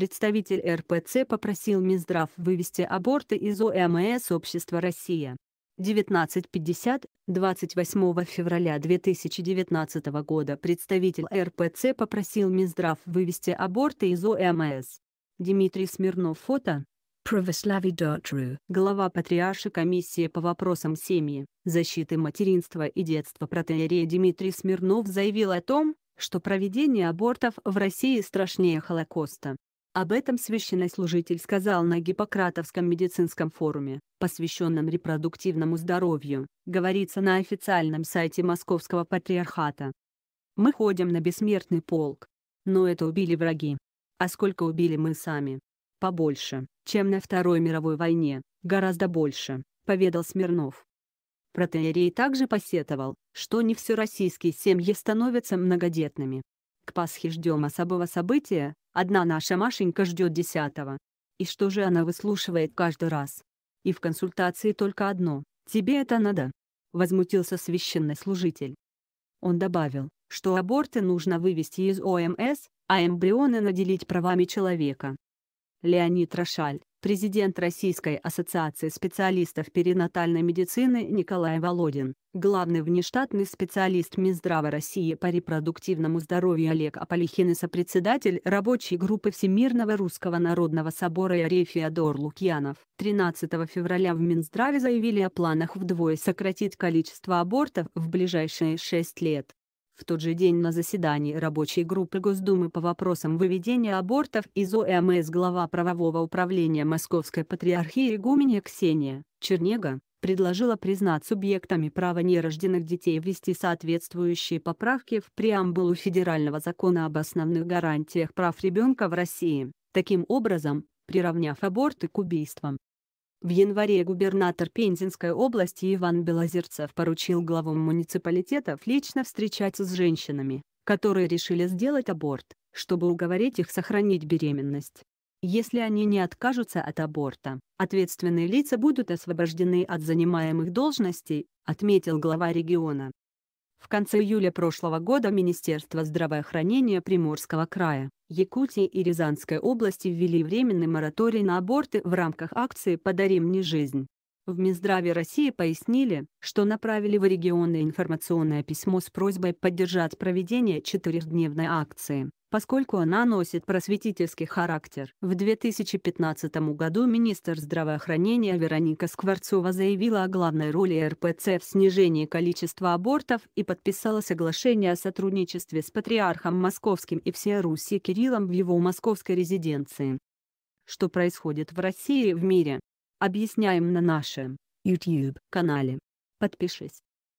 представитель РПЦ попросил Минздрав вывести аборты из ОМС Общества Россия. 19.50, 28 февраля 2019 года представитель РПЦ попросил Минздрав вывести аборты из ОМС. Дмитрий Смирнов фото. Глава Патриарши Комиссии по вопросам семьи, защиты материнства и детства протеерея Дмитрий Смирнов заявил о том, что проведение абортов в России страшнее Холокоста. Об этом священнослужитель сказал на Гиппократовском медицинском форуме, посвященном репродуктивному здоровью, говорится на официальном сайте Московского патриархата. Мы ходим на бессмертный полк. Но это убили враги. А сколько убили мы сами? Побольше, чем на Второй мировой войне, гораздо больше, поведал Смирнов. Протеерей также посетовал, что не все российские семьи становятся многодетными. К Пасхе ждем особого события, Одна наша Машенька ждет десятого. И что же она выслушивает каждый раз? И в консультации только одно «Тебе это надо», — возмутился священнослужитель. Он добавил, что аборты нужно вывести из ОМС, а эмбрионы наделить правами человека. Леонид Рошаль, президент Российской ассоциации специалистов перинатальной медицины Николай Володин, главный внештатный специалист Минздрава России по репродуктивному здоровью Олег Аполихин и а сопредседатель рабочей группы Всемирного Русского Народного Собора Иорей Феодор Лукьянов 13 февраля в Минздраве заявили о планах вдвое сократить количество абортов в ближайшие 6 лет. В тот же день на заседании рабочей группы Госдумы по вопросам выведения абортов из ОМС глава правового управления Московской Патриархии Игуменя Ксения Чернега предложила признать субъектами права нерожденных детей ввести соответствующие поправки в преамбулу Федерального закона об основных гарантиях прав ребенка в России, таким образом, приравняв аборты к убийствам. В январе губернатор Пензенской области Иван Белозерцев поручил главам муниципалитетов лично встречаться с женщинами, которые решили сделать аборт, чтобы уговорить их сохранить беременность. Если они не откажутся от аборта, ответственные лица будут освобождены от занимаемых должностей, отметил глава региона. В конце июля прошлого года Министерство здравоохранения Приморского края, Якутии и Рязанской области ввели временный мораторий на аборты в рамках акции «Подари мне жизнь». В Минздраве России пояснили, что направили в регионы информационное письмо с просьбой поддержать проведение четырехдневной акции, поскольку она носит просветительский характер. В 2015 году министр здравоохранения Вероника Скворцова заявила о главной роли РПЦ в снижении количества абортов и подписала соглашение о сотрудничестве с патриархом московским и всей Руси Кириллом в его московской резиденции. Что происходит в России и в мире? объясняем на нашем YouTube-канале. Подпишись.